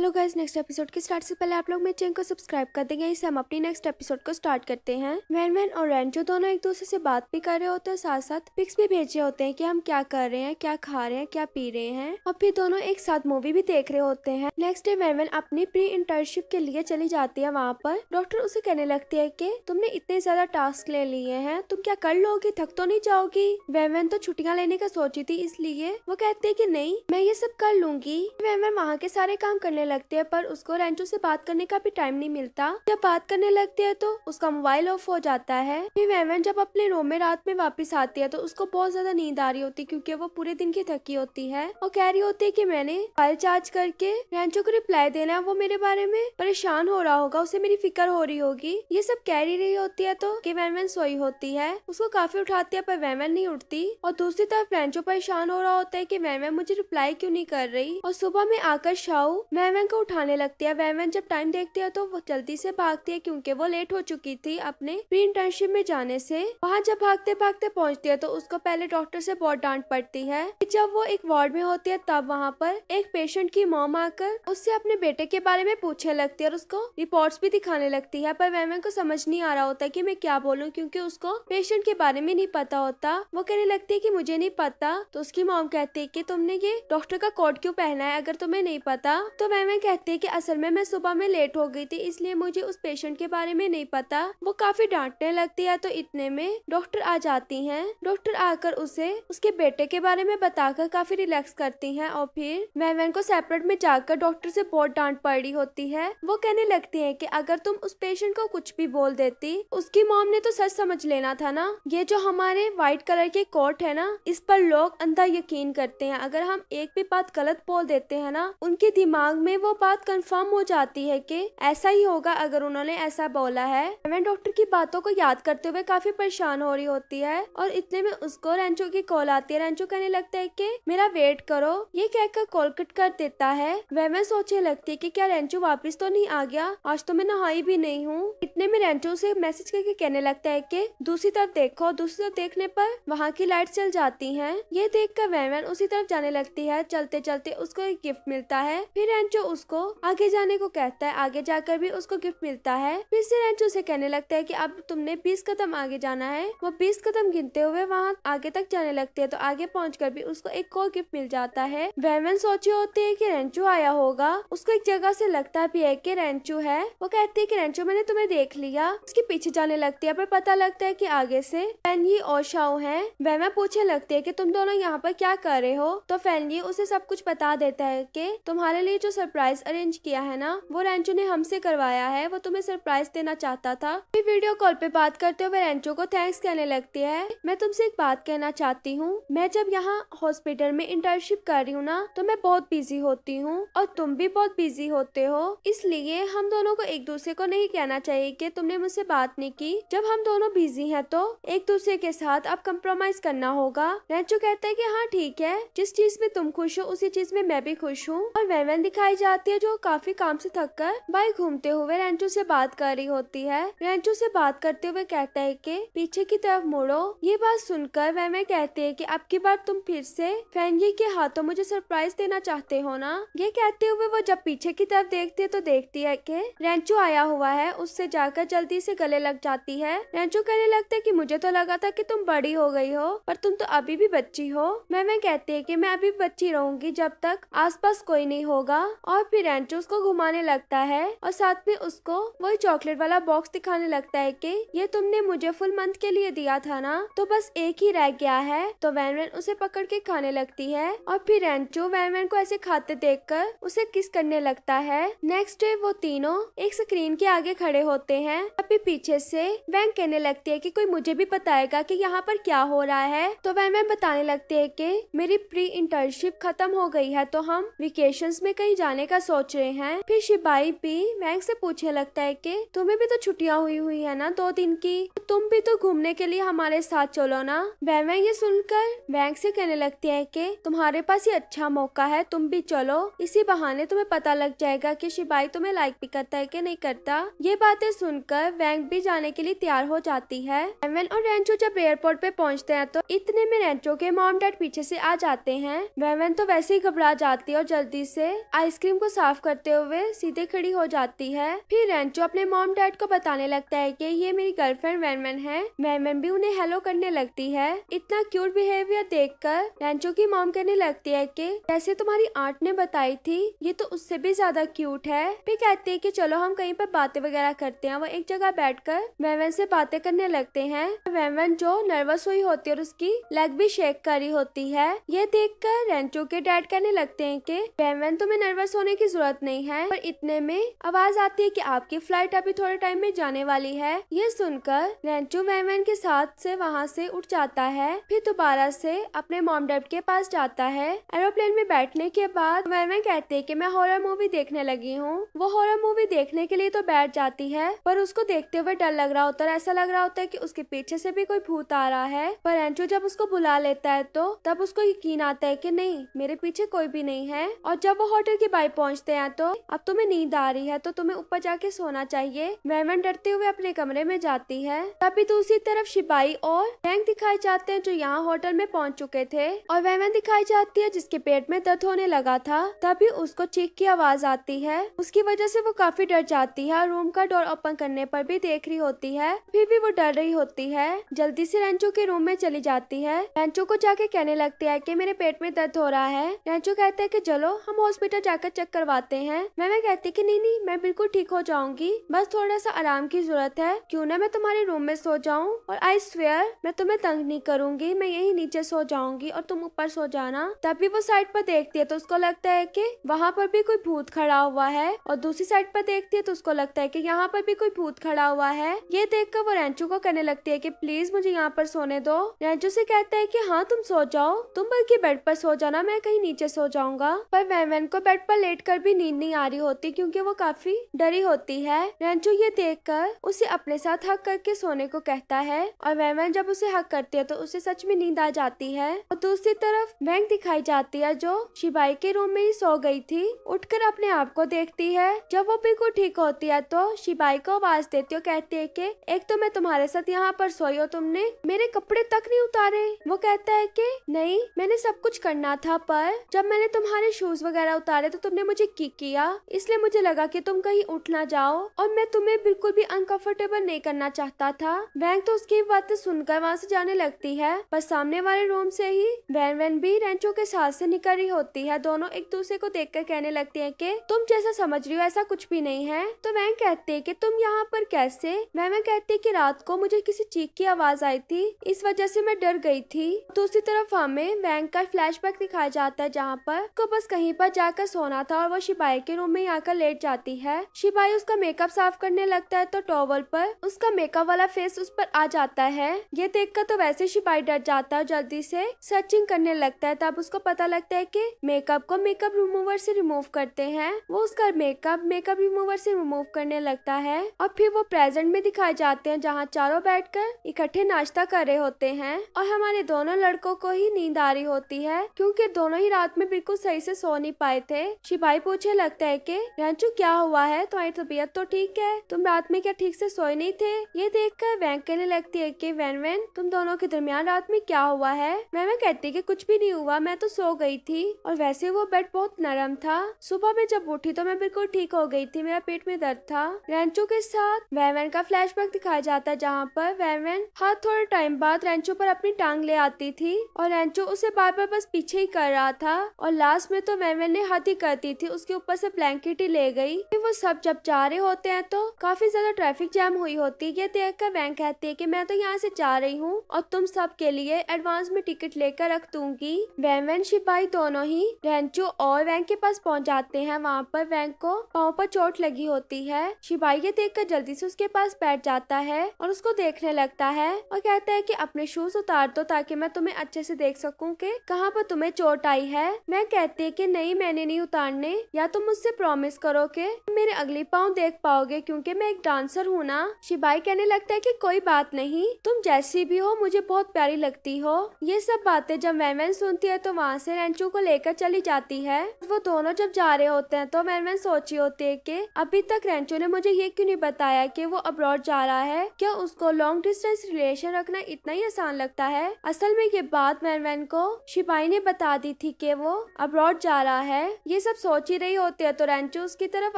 hello guys next episode के start से पहले आप लोग मेरे चैनल को सब्सक्राइब कर देंगे इससे हम अपनी नेक्स्ट एपिसोड को स्टार्ट करते हैं वैन वैन और रैन जो दोनों एक दूसरे से बात भी कर रहे होते हैं साथ साथ पिक्स भी भेजे होते हैं कि हम क्या कर रहे हैं क्या खा रहे हैं क्या पी रहे हैं और फिर दोनों एक साथ मूवी भी देख रहे होते हैं नेक्स्ट डे वैन वैन अपनी प्री इंटर्नशिप के लिए चली जाती है वहाँ पर डॉक्टर उसे कहने लगती है की तुमने इतने ज्यादा टास्क ले लिए है तुम क्या कर लोगी थक तो नहीं जाओगी वैन वैन तो छुट्टियाँ लेने का सोची थी इसलिए वो कहती है की नहीं मैं ये सब कर लूंगी वैन वैन वहाँ के सारे काम करने लगते हैं पर उसको रेंचो से बात करने का भी टाइम नहीं मिलता जब बात करने लगती है तो उसका मोबाइल ऑफ हो जाता है फिर वेवन जब अपने रूम में रात में वापस आती है तो उसको बहुत ज्यादा नींद आ रही होती है क्योंकि वो पूरे दिन की थकी होती है और कह रही होती है की मैंने फाइल चार्ज करके रेंचो को रिप्लाई देना है वो मेरे बारे में परेशान हो रहा होगा उसे मेरी फिक्र हो रही होगी ये सब कह रही रही होती है तो की वेवन सोई होती है उसको काफी उठाती है पर वेवन नहीं उठती और दूसरी तरफ रेंचो परेशान हो रहा होता है की वेवन मुझे रिप्लाई क्यों नहीं कर रही और सुबह में आकर शाह वैमन वैवन को उठाने लगती है वैवन जब टाइम देखती है तो वो जल्दी से भागती है क्योंकि वो लेट हो चुकी थी अपने प्री इंटर्नशिप में जाने से वहाँ जब भागते भागते पहुँचती है तो उसको पहले डॉक्टर से बहुत डांट पड़ती है जब वो एक वार्ड में होती है तब वहाँ पर एक पेशेंट की मॉम आकर उससे अपने बेटे के बारे में पूछने लगती है और उसको रिपोर्ट भी दिखाने लगती है पर वैवन को समझ नहीं आ रहा होता की मैं क्या बोलूँ क्यूँकी उसको पेशेंट के बारे में नहीं पता होता वो कहने लगती है की मुझे नहीं पता तो उसकी मोम कहती है की तुमने ये डॉक्टर का कोट क्यूँ पहना है अगर तुम्हें नहीं पता तो वैमन वे कहती है कि असल में मैं सुबह में लेट हो गई थी इसलिए मुझे उस पेशेंट के बारे में नहीं पता वो काफी डांटने लगती है तो इतने में डॉक्टर आ जाती हैं डॉक्टर आकर उसे उसके बेटे के बारे में बताकर काफी रिलैक्स करती हैं और फिर महवन को सेपरेट में जाकर डॉक्टर से बहुत डांट पड़ी होती है वो कहने लगती है की अगर तुम उस पेशेंट को कुछ भी बोल देती उसकी मोम ने तो सच समझ लेना था ना ये जो हमारे व्हाइट कलर के कोट है ना इस पर लोग अंधा यकीन करते हैं अगर हम एक भी बात गलत बोल देते हैं ना उनके दिमाग में वो बात कंफर्म हो जाती है कि ऐसा ही होगा अगर उन्होंने ऐसा बोला है रेवन डॉक्टर की बातों को याद करते हुए काफी परेशान हो रही होती है और इतने में उसको रेंचो की कॉल आती है रेंचो कहने लगता है की मेरा वेट करो ये कहकर कॉल कट कर देता है वह मैं सोचने लगती है की क्या रेंचो वापिस तो नहीं आ गया आज तो मैं नहाई भी नहीं हूँ इतने में रेंचो से मैसेज करके कहने लगता है की दूसरी तरफ देखो दूसरी तरफ देखने पर वहाँ की लाइट चल जाती है ये देख कर वेवन उसी तरफ जाने लगती है चलते चलते उसको एक गिफ्ट मिलता है फिर रेंचो रेंचो उसको आगे जाने को कहता है आगे जाकर भी उसको गिफ्ट मिलता है फिर से रेंचो उसे कहने लगता है कि अब तुमने बीस कदम आगे जाना है वो बीस कदम गिनते हुए वहाँ आगे तक जाने लगते है तो आगे पहुँच कर भी उसको एक और गिफ्ट मिल जाता है वहमन सोचे होते है की रेंचो आया होगा उसको एक जगह ऐसी लगता भी है की रेंचो है वो कहती है की रेंचो मैंने तुम्हें देख लिया उसके पीछे जाने लगती है पर पता लगता है की आगे से फैनली और शाओ है मैं पूछे लगती है की तुम दोनों यहाँ पर क्या कर रहे हो तो फैनली उसे सब कुछ बता देता है की तुम्हारे लिए जो सर सरप्राइज अरेंज किया है ना वो रेंचो ने हमसे करवाया है वो तुम्हें सरप्राइज देना चाहता था फिर वीडियो कॉल पे बात करते हुए रेंचो को थैंक्स कहने लगती है मैं तुमसे एक बात कहना चाहती हूँ मैं जब यहाँ हॉस्पिटल में इंटर्नशिप कर रही हूँ ना तो मैं बहुत बिजी होती हूँ और तुम भी बहुत बिजी होते हो इसलिए हम दोनों को एक दूसरे को नहीं कहना चाहिए की तुमने मुझसे बात नहीं की जब हम दोनों बिजी है तो एक दूसरे के साथ अब कम्प्रोमाइज करना होगा रेंचो कहते हैं की हाँ ठीक है जिस चीज में तुम खुश हो उसी चीज में मैं भी खुश हूँ और वैवन दिखाई जाती है जो काफी काम से थक कर बाइक घूमते हुए रेंचू से बात कर रही होती है रेंचू से बात करते हुए कहता है कि पीछे की तरफ मुड़ो ये बात सुनकर वह मैं कहती है कि अब की बार तुम फिर से फैनगी के हाथों मुझे सरप्राइज देना चाहते हो ना ये कहते हुए वो जब पीछे की तरफ देखती है तो देखती है की रेंचू आया हुआ है उससे जाकर जल्दी से गले लग जाती है रेंचू कहने लगता है की मुझे तो लगा था की तुम बड़ी हो गई हो पर तुम तो अभी भी बच्ची हो मैं मैं कहती है की मैं अभी बच्ची रहूंगी जब तक आसपास कोई नहीं होगा और फिर एंटो उसको घुमाने लगता है और साथ में उसको वही चॉकलेट वाला बॉक्स दिखाने लगता है कि ये तुमने मुझे फुल मंथ के लिए दिया था ना तो बस एक ही रह गया है तो वैन वैन उसे पकड़ के खाने लगती है और फिर एंटो वैन वैन को ऐसे खाते देख कर उसे किस करने लगता है नेक्स्ट डे वो तीनों एक स्क्रीन के आगे खड़े होते हैं अभी पीछे से वैन कहने लगती है की कोई मुझे भी बताएगा की यहाँ पर क्या हो रहा है तो वैन वैन बताने लगती है की मेरी प्री इंटर्नशिप खत्म हो गई है तो हम वेकेशन में कहीं जाने जाने का सोच रहे हैं फिर शिपाही भी मैंग से पूछने लगता है कि तुम्हें भी तो छुट्टियां हुई हुई है ना दो दिन की तुम भी तो घूमने के लिए हमारे साथ चलो ना वह ये सुनकर मैंग से कहने लगती है कि तुम्हारे पास ये अच्छा मौका है तुम भी चलो इसी बहाने तुम्हें पता लग जाएगा कि शिपाही तुम्हें लाइक भी करता है कि नहीं करता ये बातें सुनकर बैंक भी जाने के लिए तैयार हो जाती है एमन और रेंचो जब एयरपोर्ट पे पहुंचते हैं तो इतने में रेंचो के मॉम डैड पीछे से आ जाते हैं वेमन तो वैसे ही घबरा जाती है और जल्दी से आइसक्रीम आइसक्रीम को साफ करते हुए सीधे खड़ी हो जाती है फिर रेंचो अपने मॉम डैड को बताने लगता है कि ये मेरी गर्लफ्रेंड वैनमैन है वैनमैन भी उन्हें हेलो करने लगती है इतना क्यूट बिहेवियर देख कर रेंचो की मॉम कहने लगती है की जैसे तुम्हारी आंट ने बताई थी ये तो उससे भी ज्यादा क्यूट है फिर कहती है की चलो हम कहीं पर बातें वगैरह करते हैं वो एक जगह बैठ कर वैमन से बातें करने लगते है वैमन जो नर्वस हुई होती है और उसकी लेग भी शेक करी होती है ये देख कर रेंचो के डैड कहने लगते है की वैमन तुम्हें नर्वस होने की जरूरत नहीं है पर इतने में आवाज आती है कि आपकी फ्लाइट अभी थोड़े टाइम में जाने वाली है ये सुनकर रेंचू वैमन के साथ से वहाँ से उठ जाता है फिर दोबारा से अपने मॉम डैड के पास जाता है एरोप्लेन में बैठने के बाद वैमन कहते है की मैं हॉरर मूवी देखने लगी हूँ वो हॉरर मूवी देखने के लिए तो बैठ जाती है पर उसको देखते हुए डर लग रहा होता है ऐसा लग रहा होता है की उसके पीछे से भी कोई भूत आ रहा है पर रेंचू जब उसको बुला लेता है तो तब उसको यकीन आता है की नहीं मेरे पीछे कोई भी नहीं है और जब वो होटल की बाई पहुंचते हैं तो अब तुम्हें नींद आ रही है तो तुम्हें ऊपर जाके सोना चाहिए मैमन डरते हुए अपने कमरे में जाती है तभी दूसरी तो तरफ सिपाही और टैंक दिखाए जाते हैं जो यहाँ होटल में पहुंच चुके थे और वैमन दिखाई जाती है जिसके पेट में दर्द होने लगा था तभी उसको चीख की आवाज आती है उसकी वजह से वो काफी डर जाती है और रूम का डोर ओपन करने पर भी देख रही होती है फिर भी वो डर रही होती है जल्दी से रेंचो के रूम में चली जाती है रेंचो को जाके कहने लगती है की मेरे पेट में दर्द हो रहा है रेंचो कहते हैं की चलो हम हॉस्पिटल जाकर चेक करवाते हैं मैं मैं कहती कि नहीं नहीं मैं बिल्कुल ठीक हो जाऊंगी बस थोड़ा सा आराम की जरूरत है क्यों ना मैं तुम्हारे रूम में सो जाऊं और आई स्वेयर मैं तुम्हें तंग नहीं करूंगी मैं यही नीचे सो जाऊंगी और तुम ऊपर सो जाना तभी वो साइड पर देखती है तो उसको लगता है की वहाँ पर भी कोई भूत खड़ा हुआ है और दूसरी साइड पर देखती है तो उसको लगता है की यहाँ पर भी कोई भूत खड़ा हुआ है ये देख कर वो रेंचू को कहने लगती है की प्लीज मुझे यहाँ पर सोने दो रेंचू से कहते हैं की हाँ तुम सो जाओ तुम बल्कि बेड पर सो जाना मैं कहीं नीचे सो जाऊंगा पर वैन को बेड पर लेट कर भी नींद नहीं आ रही होती क्योंकि वो काफी डरी होती है रेंचो ये देखकर उसे अपने साथ हक करके सोने को कहता है और वैमन जब उसे हक करती है तो उसे सच में नींद आ जाती है और दूसरी तरफ वैंग दिखाई जाती है जो शिबाई के रूम में ही सो गई थी उठकर अपने आप को देखती है जब वो बिल्कुल ठीक होती है तो शिबाई को आवाज देती है कहती है की एक तो मैं तुम्हारे साथ यहाँ पर सोई हो तुमने मेरे कपड़े तक नहीं उतारे वो कहता है की नहीं मैंने सब कुछ करना था पर जब मैंने तुम्हारे शूज वगैरह उतारे तो तुमने मुझे किक किया इसलिए मुझे लगा कि तुम कहीं उठ ना जाओ और मैं तुम्हें बिल्कुल भी अनकंफर्टेबल नहीं करना चाहता था वैंग तो उसकी बातें सुनकर वहाँ से जाने लगती है पर सामने वाले रूम से ही वैन वैन भी रेंचो के साथ से निकल रही होती है दोनों एक दूसरे को देख कर कहने लगती है की तुम जैसा समझ रही हो ऐसा कुछ भी नहीं है तो वैंग कहते है की तुम यहाँ पर कैसे वैन कहती है की रात को मुझे किसी चीख की आवाज आई थी इस वजह से मैं डर गई थी दूसरी तरफ हमें वैंग का फ्लैशबैक दिखाया जाता है जहाँ पर को बस कहीं पर जाकर सोना करना था और वो सिपाही के रूम में ही आकर लेट जाती है सिपाही उसका मेकअप साफ करने लगता है तो टॉवल पर उसका मेकअप वाला फेस उस पर आ जाता है ये देखकर तो वैसे सिपाही डर जाता है जल्दी से सर्चिंग करने लगता है तब उसको पता लगता है की मेकअप को मेकअप रिमूवर से रिमूव करते हैं वो उसका मेकअप मेकअप रिमूवर से रिमूव करने लगता है और फिर वो प्रेजेंट में दिखाए जाते हैं जहाँ चारों बैठ इकट्ठे नाश्ता कर रहे होते हैं और हमारे दोनों लड़कों को ही नींद आ रही होती है क्योंकि दोनों ही रात में बिल्कुल सही से सो नहीं पाए थे शिपाही पूछे लगता है कि रंचू क्या हुआ है तुम्हारी तबीयत तो ठीक है तुम रात में क्या ठीक से सोए नहीं थे ये देख कर वैंक कहने लगती है की वैन वैन तुम दोनों के दरमियान रात में क्या हुआ है मैं मैं कहती की कुछ भी नहीं हुआ मैं तो सो गई थी और वैसे वो बेड बहुत नरम था सुबह में जब उठी तो मैं बिल्कुल ठीक हो गई थी मेरा पेट में दर्द था रेंचू के साथ वैवन का फ्लैशबैक दिखाया जाता है जहाँ पर वैवन हर थोड़े टाइम बाद रेंचू पर अपनी टांग ले आती थी और रेंचू उसे बार बार बस पीछे ही कर रहा था और लास्ट में तो वैवन ने हाथ ही कर करती थी उसके ऊपर से ब्लैंकेट ही ले गई वो सब जब जा रहे होते हैं तो काफी ज्यादा ट्रैफिक जैम हुई होती है ये देख कर वैंक कहती है की मैं तो यहाँ से जा रही हूँ और तुम सब के लिए एडवांस में टिकट लेकर रख दूंगी वैन वैन सिपाही दोनों ही रेंचो और वैंक के पास पहुँच जाते हैं वहाँ पर वैंक को पाँव पर चोट लगी होती है सिपाही ये देख कर जल्दी से उसके पास बैठ जाता है और उसको देखने लगता है और कहता है की अपने शूज उतार दो ताकि मैं तुम्हें अच्छे से देख सकूँ की कहाँ पर तुम्हे चोट आई है मैं कहती है की नहीं मैंने नहीं उतार भगवान ने या तुम मुझसे प्रॉमिस करो के मेरे अगले पाँव देख पाओगे क्योंकि मैं एक डांसर हूँ ना शिबाई कहने लगता है कि कोई बात नहीं तुम जैसी भी हो मुझे बहुत प्यारी लगती हो ये सब बातें जब वैन सुनती है तो वहाँ से रेंचू को लेकर चली जाती है वो दोनों जब जा रहे होते हैं तो वैन सोची होती है की अभी तक रेंचू ने मुझे ये क्यों नहीं बताया की वो अब्रॉड जा रहा है क्या उसको लॉन्ग डिस्टेंस रिलेशन रखना इतना ही आसान लगता है असल में ये बात वैन को शिपाही ने बता दी थी की वो अब्रॉड जा रहा है ये सब सोच ही रही होती है तो रेंचो उसकी तरफ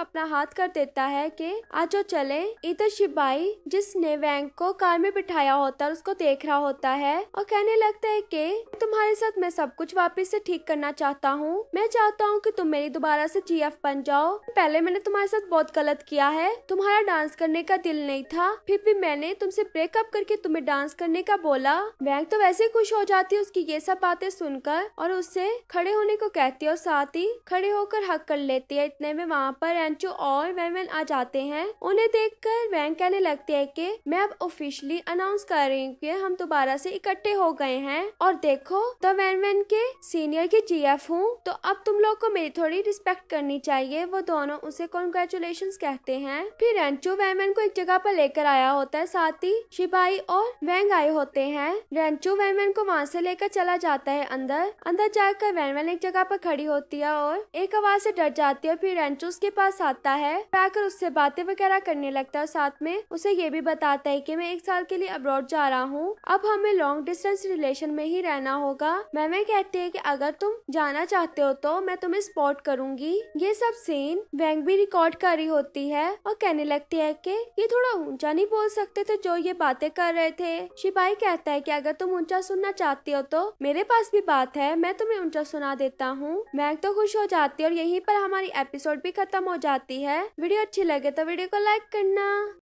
अपना हाथ कर देता है कि आजो चले इधर शिबाई जिसने वैंग को कार में बिठाया होता है उसको देख रहा होता है और कहने लगता है कि तुम्हारे साथ मैं सब कुछ वापस से ठीक करना चाहता हूँ मैं चाहता हूँ कि तुम मेरी दोबारा से जी बन जाओ पहले मैंने तुम्हारे साथ बहुत गलत किया है तुम्हारा डांस करने का दिल नहीं था फिर भी मैंने तुमसे ब्रेकअप करके तुम्हें डांस करने का बोला वैंक तो वैसे खुश हो जाती है उसकी ये सब बातें सुनकर और उससे खड़े होने को कहती है और साथ ही खड़े होकर होकर हक कर लेती है इतने में वहाँ पर एंचो और वेमेन आ जाते हैं उन्हें देख कर वैंग कहने लगती है की मैं अब ऑफिशियली अनाउंस कर रही हूँ की हम दोबारा से इकट्ठे हो गए हैं और देखो तो वैन वैन के सीनियर की जी हूँ तो अब तुम लोग को मेरी थोड़ी रिस्पेक्ट करनी चाहिए वो दोनों उसे कॉन्ग्रेचुलेशन कहते हैं फिर रेंचो वेमेन को एक जगह पर लेकर आया होता है साथ ही शिपाही और वैंग आए होते हैं रेंचो वेमेन को वहाँ से लेकर चला जाता है अंदर अंदर जाकर वैन एक जगह पर खड़ी होती है और एक एक आवाज से डर जाती है और फिर रेंचो उसके पास आता है आकर उससे बातें वगैरह करने लगता है साथ में उसे ये भी बताता है कि मैं एक साल के लिए अब्रॉड जा रहा हूँ अब हमें लॉन्ग डिस्टेंस रिलेशन में ही रहना होगा मैं कहती है कि अगर तुम जाना चाहते हो तो मैं तुम्हें सपोर्ट करूंगी ये सब सीन वैंग भी रिकॉर्ड कर रही होती है और कहने लगती है की ये थोड़ा ऊंचा नहीं बोल सकते थे जो ये बातें कर रहे थे शिपाही कहता है की अगर तुम ऊंचा सुनना चाहती हो तो मेरे पास भी बात है मैं तुम्हें ऊंचा सुना देता हूँ मैग तो खुश हो जाती और यहीं पर हमारी एपिसोड भी खत्म हो जाती है वीडियो अच्छी लगे तो वीडियो को लाइक करना